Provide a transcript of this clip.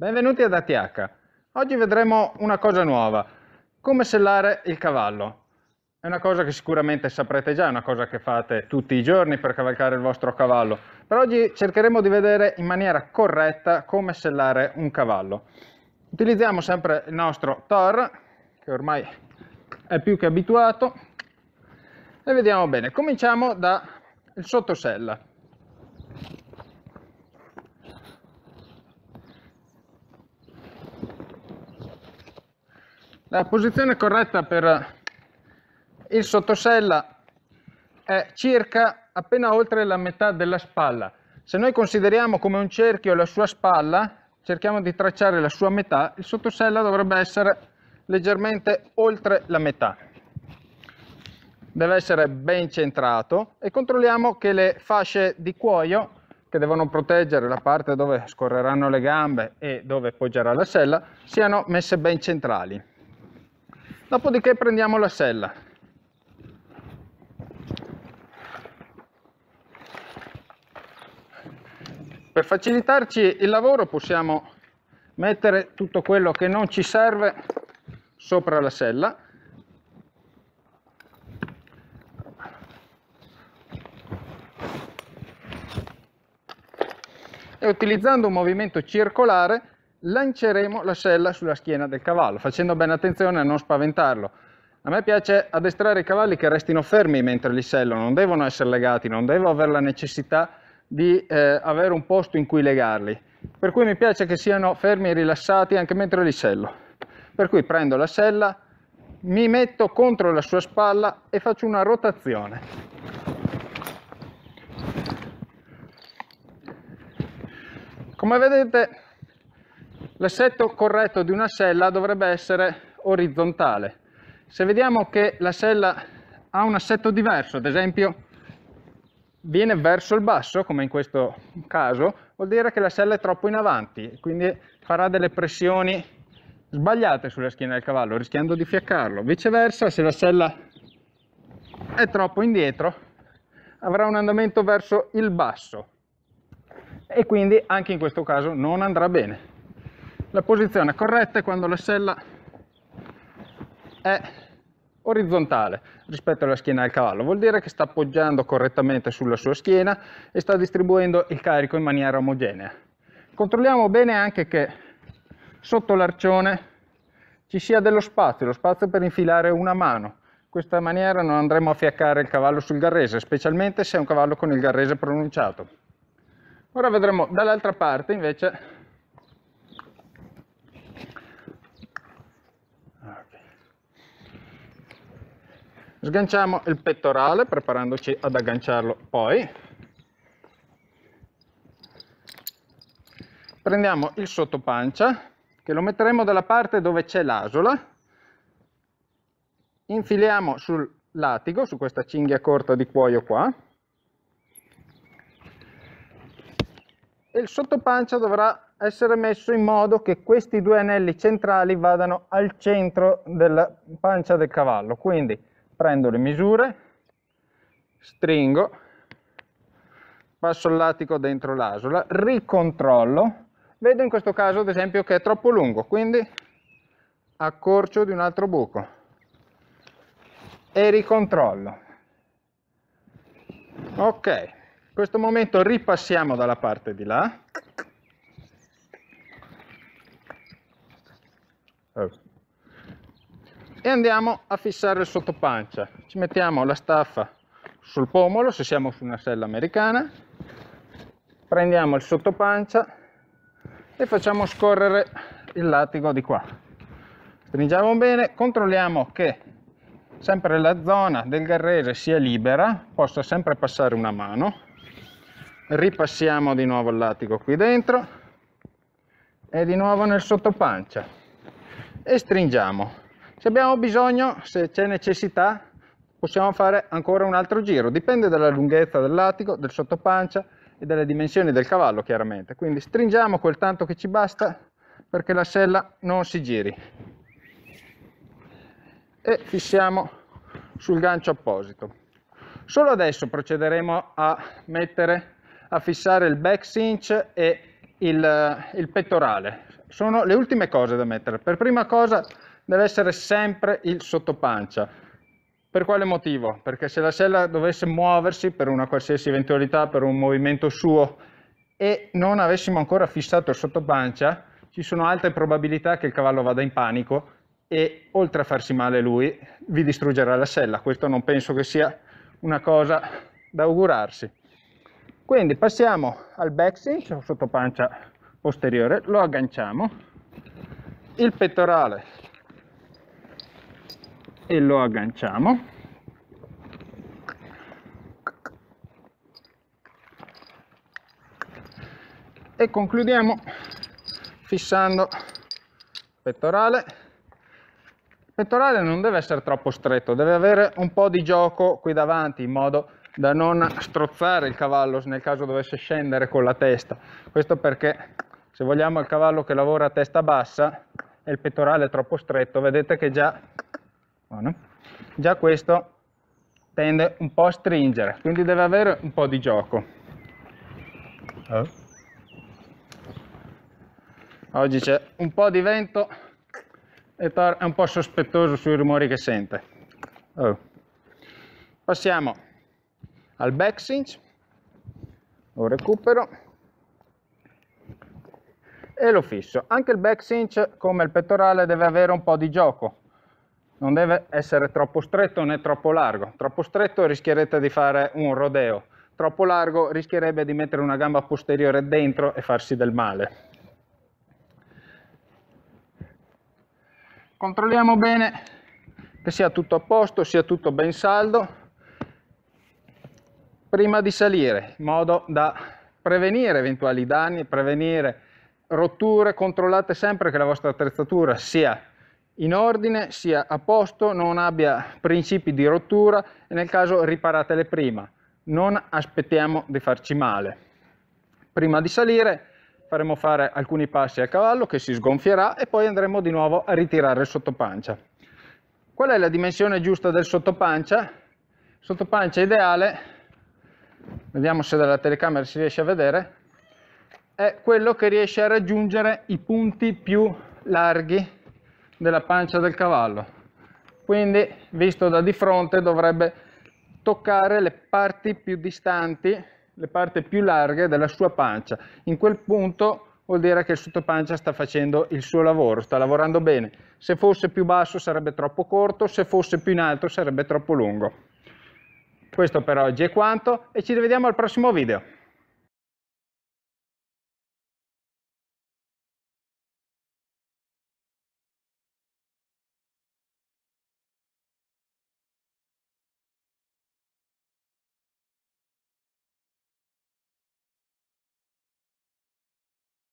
Benvenuti ad ATH. Oggi vedremo una cosa nuova, come sellare il cavallo. È una cosa che sicuramente saprete già, è una cosa che fate tutti i giorni per cavalcare il vostro cavallo, però oggi cercheremo di vedere in maniera corretta come sellare un cavallo. Utilizziamo sempre il nostro TOR, che ormai è più che abituato, e vediamo bene. Cominciamo dal sottosella. La posizione corretta per il sottosella è circa appena oltre la metà della spalla. Se noi consideriamo come un cerchio la sua spalla, cerchiamo di tracciare la sua metà, il sottosella dovrebbe essere leggermente oltre la metà. Deve essere ben centrato e controlliamo che le fasce di cuoio che devono proteggere la parte dove scorreranno le gambe e dove poggerà la sella siano messe ben centrali dopodiché prendiamo la sella per facilitarci il lavoro possiamo mettere tutto quello che non ci serve sopra la sella e utilizzando un movimento circolare lanceremo la sella sulla schiena del cavallo, facendo bene attenzione a non spaventarlo. A me piace addestrare i cavalli che restino fermi mentre li sello, non devono essere legati, non devo avere la necessità di eh, avere un posto in cui legarli. Per cui mi piace che siano fermi e rilassati anche mentre li sello. Per cui prendo la sella, mi metto contro la sua spalla e faccio una rotazione. Come vedete L'assetto corretto di una sella dovrebbe essere orizzontale. Se vediamo che la sella ha un assetto diverso, ad esempio viene verso il basso, come in questo caso, vuol dire che la sella è troppo in avanti, quindi farà delle pressioni sbagliate sulla schiena del cavallo, rischiando di fiaccarlo. Viceversa, se la sella è troppo indietro, avrà un andamento verso il basso e quindi anche in questo caso non andrà bene. La posizione corretta è quando la sella è orizzontale rispetto alla schiena del cavallo, vuol dire che sta appoggiando correttamente sulla sua schiena e sta distribuendo il carico in maniera omogenea. Controlliamo bene anche che sotto l'arcione ci sia dello spazio, lo spazio per infilare una mano. In questa maniera non andremo a fiaccare il cavallo sul garrese, specialmente se è un cavallo con il garrese pronunciato. Ora vedremo dall'altra parte invece sganciamo il pettorale preparandoci ad agganciarlo poi prendiamo il sottopancia che lo metteremo dalla parte dove c'è l'asola infiliamo sul latigo su questa cinghia corta di cuoio qua e il sottopancia dovrà essere messo in modo che questi due anelli centrali vadano al centro della pancia del cavallo quindi prendo le misure, stringo, passo il latico dentro l'asola, ricontrollo, vedo in questo caso ad esempio che è troppo lungo, quindi accorcio di un altro buco e ricontrollo. Ok, in questo momento ripassiamo dalla parte di là. Oh e andiamo a fissare il sottopancia. Ci mettiamo la staffa sul pomolo se siamo su una sella americana, prendiamo il sottopancia e facciamo scorrere il latigo di qua. Stringiamo bene, controlliamo che sempre la zona del garrese sia libera, possa sempre passare una mano. Ripassiamo di nuovo il latigo qui dentro e di nuovo nel sottopancia e stringiamo se abbiamo bisogno, se c'è necessità, possiamo fare ancora un altro giro. Dipende dalla lunghezza del lattico, del sottopancia e dalle dimensioni del cavallo, chiaramente. Quindi stringiamo quel tanto che ci basta perché la sella non si giri. E fissiamo sul gancio apposito. Solo adesso procederemo a mettere, a fissare il back cinch e il, il pettorale. Sono le ultime cose da mettere. Per prima cosa deve essere sempre il sottopancia. Per quale motivo? Perché se la sella dovesse muoversi per una qualsiasi eventualità, per un movimento suo, e non avessimo ancora fissato il sottopancia, ci sono alte probabilità che il cavallo vada in panico e oltre a farsi male lui, vi distruggerà la sella. Questo non penso che sia una cosa da augurarsi. Quindi passiamo al back cinch, sottopancia posteriore, lo agganciamo, il pettorale e lo agganciamo e concludiamo fissando il pettorale il pettorale non deve essere troppo stretto deve avere un po' di gioco qui davanti in modo da non strozzare il cavallo nel caso dovesse scendere con la testa questo perché se vogliamo il cavallo che lavora a testa bassa e il pettorale è troppo stretto vedete che già Buono. Già questo tende un po' a stringere, quindi deve avere un po' di gioco. Eh? Oggi c'è un po' di vento e Thor è un po' sospettoso sui rumori che sente. Oh. Passiamo al back cinch, lo recupero e lo fisso. Anche il back cinch, come il pettorale, deve avere un po' di gioco non deve essere troppo stretto né troppo largo. Troppo stretto rischierete di fare un rodeo, troppo largo rischierebbe di mettere una gamba posteriore dentro e farsi del male. Controlliamo bene che sia tutto a posto, sia tutto ben saldo prima di salire, in modo da prevenire eventuali danni, prevenire rotture, controllate sempre che la vostra attrezzatura sia in ordine, sia a posto, non abbia principi di rottura e nel caso riparatele prima. Non aspettiamo di farci male. Prima di salire faremo fare alcuni passi al cavallo che si sgonfierà e poi andremo di nuovo a ritirare il sottopancia. Qual è la dimensione giusta del sottopancia? Sottopancia ideale, vediamo se dalla telecamera si riesce a vedere, è quello che riesce a raggiungere i punti più larghi della pancia del cavallo quindi visto da di fronte dovrebbe toccare le parti più distanti le parti più larghe della sua pancia in quel punto vuol dire che il sottopancia sta facendo il suo lavoro sta lavorando bene se fosse più basso sarebbe troppo corto se fosse più in alto sarebbe troppo lungo questo per oggi è quanto e ci rivediamo al prossimo video